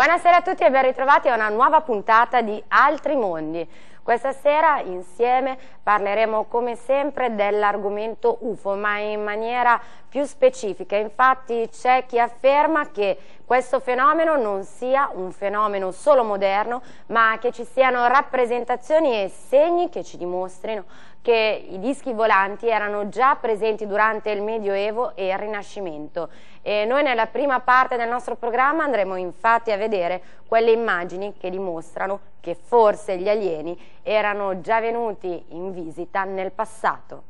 Buonasera a tutti e ben ritrovati a una nuova puntata di Altri Mondi. Questa sera insieme parleremo come sempre dell'argomento UFO, ma in maniera più specifica. Infatti c'è chi afferma che questo fenomeno non sia un fenomeno solo moderno, ma che ci siano rappresentazioni e segni che ci dimostrino che i dischi volanti erano già presenti durante il Medioevo e il Rinascimento. E noi nella prima parte del nostro programma andremo infatti a vedere quelle immagini che dimostrano che forse gli alieni erano già venuti in visita nel passato.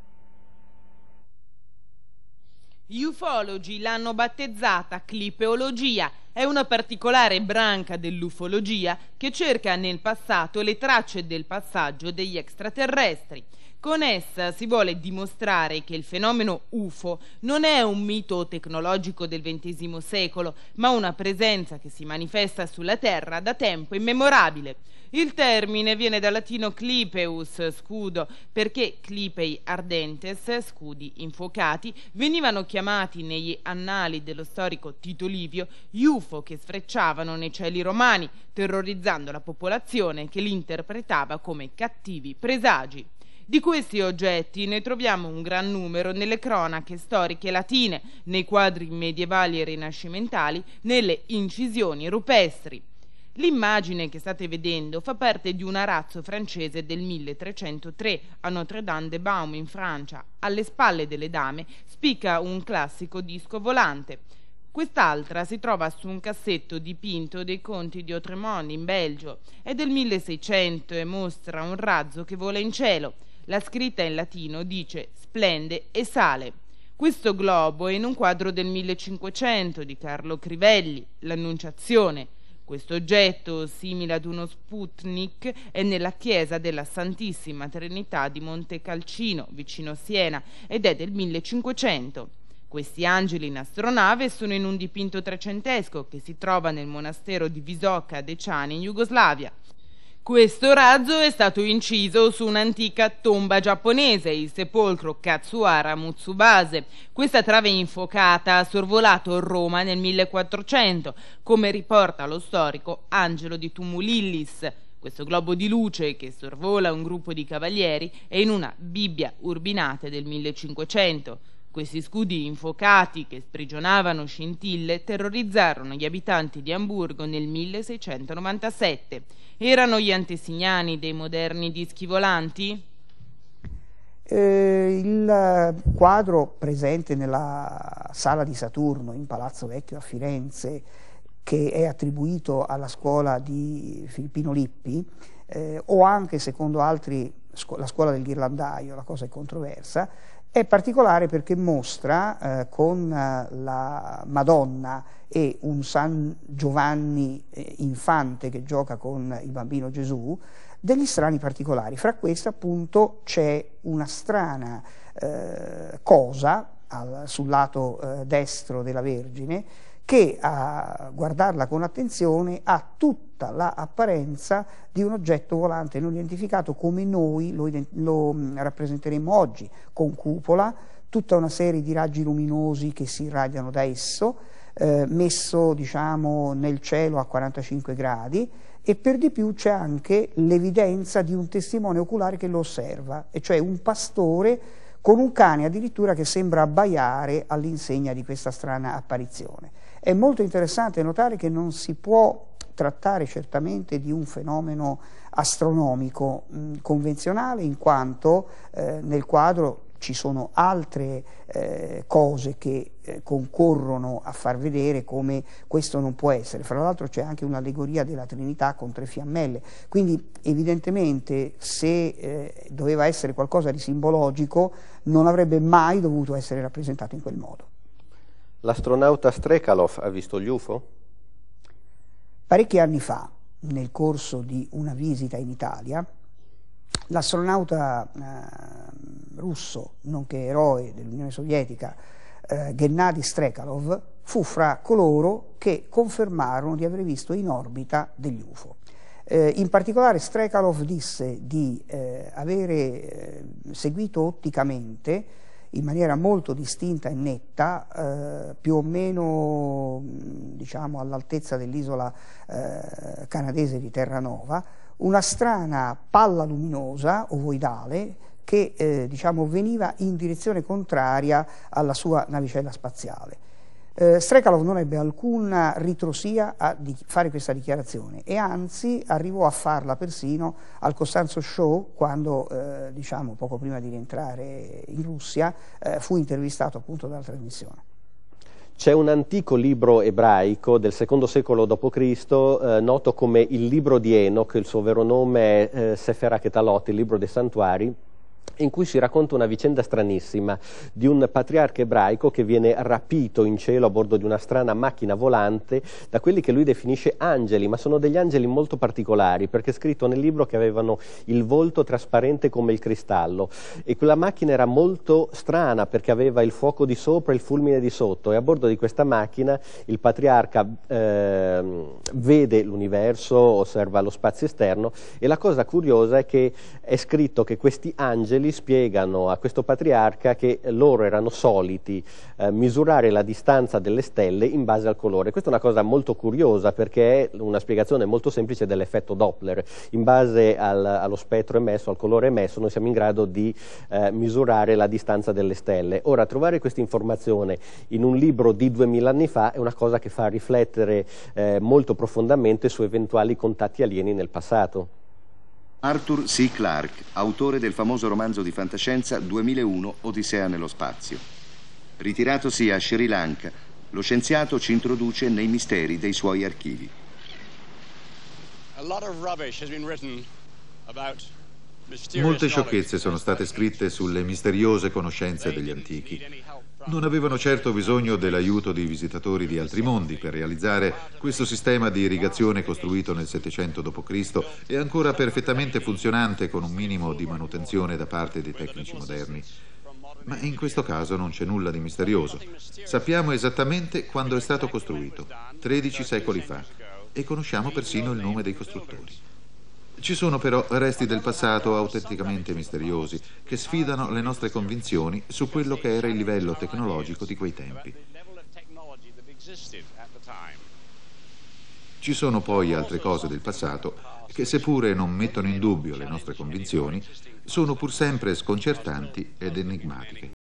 Gli ufologi l'hanno battezzata clipeologia, è una particolare branca dell'ufologia che cerca nel passato le tracce del passaggio degli extraterrestri. Con essa si vuole dimostrare che il fenomeno UFO non è un mito tecnologico del XX secolo, ma una presenza che si manifesta sulla Terra da tempo immemorabile. Il termine viene dal latino clipeus, scudo, perché clipei ardentes, scudi infuocati, venivano chiamati negli annali dello storico Tito Livio gli UFO che sfrecciavano nei cieli romani, terrorizzando la popolazione che li interpretava come cattivi presagi. Di questi oggetti ne troviamo un gran numero nelle cronache storiche latine, nei quadri medievali e rinascimentali, nelle incisioni rupestri. L'immagine che state vedendo fa parte di un arazzo francese del 1303 a notre dame de baume in Francia. Alle spalle delle dame spicca un classico disco volante. Quest'altra si trova su un cassetto dipinto dei conti di Otremont in Belgio. È del 1600 e mostra un razzo che vola in cielo. La scritta in latino dice splende e sale. Questo globo è in un quadro del 1500 di Carlo Crivelli, l'Annunciazione. Questo oggetto, simile ad uno Sputnik, è nella chiesa della Santissima Trinità di Montecalcino, vicino Siena, ed è del 1500. Questi angeli in astronave sono in un dipinto trecentesco che si trova nel monastero di Visoka a Deciani in Jugoslavia. Questo razzo è stato inciso su un'antica tomba giapponese, il sepolcro Katsuhara Mutsubase. Questa trave infuocata ha sorvolato Roma nel 1400, come riporta lo storico Angelo di Tumulillis. Questo globo di luce che sorvola un gruppo di cavalieri è in una Bibbia urbinate del 1500. Questi scudi infuocati che sprigionavano scintille terrorizzarono gli abitanti di Amburgo nel 1697. Erano gli antesignani dei moderni dischi volanti? Eh, il quadro presente nella sala di Saturno in Palazzo Vecchio a Firenze che è attribuito alla scuola di Filippino Lippi eh, o anche secondo altri scu la scuola del ghirlandaio, la cosa è controversa, è particolare perché mostra eh, con eh, la Madonna e un San Giovanni eh, infante che gioca con il bambino Gesù degli strani particolari. Fra questi appunto c'è una strana eh, cosa al, sul lato eh, destro della Vergine che a guardarla con attenzione ha tutta l'apparenza di un oggetto volante non identificato come noi lo, lo mm, rappresenteremo oggi, con cupola, tutta una serie di raggi luminosi che si irradiano da esso, eh, messo diciamo, nel cielo a 45 gradi e per di più c'è anche l'evidenza di un testimone oculare che lo osserva, e cioè un pastore con un cane addirittura che sembra abbaiare all'insegna di questa strana apparizione. È molto interessante notare che non si può trattare certamente di un fenomeno astronomico mh, mm, convenzionale in quanto eh, nel quadro ci sono altre eh, cose che eh, concorrono a far vedere come questo non può essere. Fra l'altro c'è anche un'allegoria della Trinità con tre fiammelle, quindi evidentemente se eh, doveva essere qualcosa di simbologico non avrebbe mai dovuto essere rappresentato in quel modo. L'astronauta Strekalov ha visto gli UFO? Parecchi anni fa, nel corso di una visita in Italia, L'astronauta eh, russo, nonché eroe dell'Unione Sovietica, eh, Gennady Strekalov, fu fra coloro che confermarono di aver visto in orbita degli UFO. Eh, in particolare Strekalov disse di eh, avere eh, seguito otticamente in maniera molto distinta e netta, eh, più o meno diciamo, all'altezza dell'isola eh, canadese di Terranova, una strana palla luminosa ovoidale che eh, diciamo, veniva in direzione contraria alla sua navicella spaziale. Eh, Strekalov non ebbe alcuna ritrosia a fare questa dichiarazione e anzi arrivò a farla persino al Costanzo Show quando, eh, diciamo, poco prima di rientrare in Russia, eh, fu intervistato appunto dalla trasmissione. C'è un antico libro ebraico del secondo secolo d.C., eh, noto come il libro di Enoch, il suo vero nome è eh, Seferach Etalot, il libro dei santuari, in cui si racconta una vicenda stranissima di un patriarca ebraico che viene rapito in cielo a bordo di una strana macchina volante da quelli che lui definisce angeli, ma sono degli angeli molto particolari perché è scritto nel libro che avevano il volto trasparente come il cristallo e quella macchina era molto strana perché aveva il fuoco di sopra e il fulmine di sotto e a bordo di questa macchina il patriarca eh, vede l'universo, osserva lo spazio esterno e la cosa curiosa è che è scritto che questi angeli angeli spiegano a questo patriarca che loro erano soliti eh, misurare la distanza delle stelle in base al colore. Questa è una cosa molto curiosa perché è una spiegazione molto semplice dell'effetto Doppler. In base al, allo spettro emesso, al colore emesso, noi siamo in grado di eh, misurare la distanza delle stelle. Ora, trovare questa informazione in un libro di 2000 anni fa è una cosa che fa riflettere eh, molto profondamente su eventuali contatti alieni nel passato. Arthur C. Clarke, autore del famoso romanzo di fantascienza 2001 Odissea nello spazio. Ritiratosi a Sri Lanka, lo scienziato ci introduce nei misteri dei suoi archivi. Molte sciocchezze sono state scritte sulle misteriose conoscenze degli antichi non avevano certo bisogno dell'aiuto di visitatori di altri mondi per realizzare questo sistema di irrigazione costruito nel 700 d.C. e ancora perfettamente funzionante con un minimo di manutenzione da parte dei tecnici moderni. Ma in questo caso non c'è nulla di misterioso. Sappiamo esattamente quando è stato costruito, 13 secoli fa, e conosciamo persino il nome dei costruttori. Ci sono però resti del passato autenticamente misteriosi che sfidano le nostre convinzioni su quello che era il livello tecnologico di quei tempi. Ci sono poi altre cose del passato che seppure non mettono in dubbio le nostre convinzioni, sono pur sempre sconcertanti ed enigmatiche.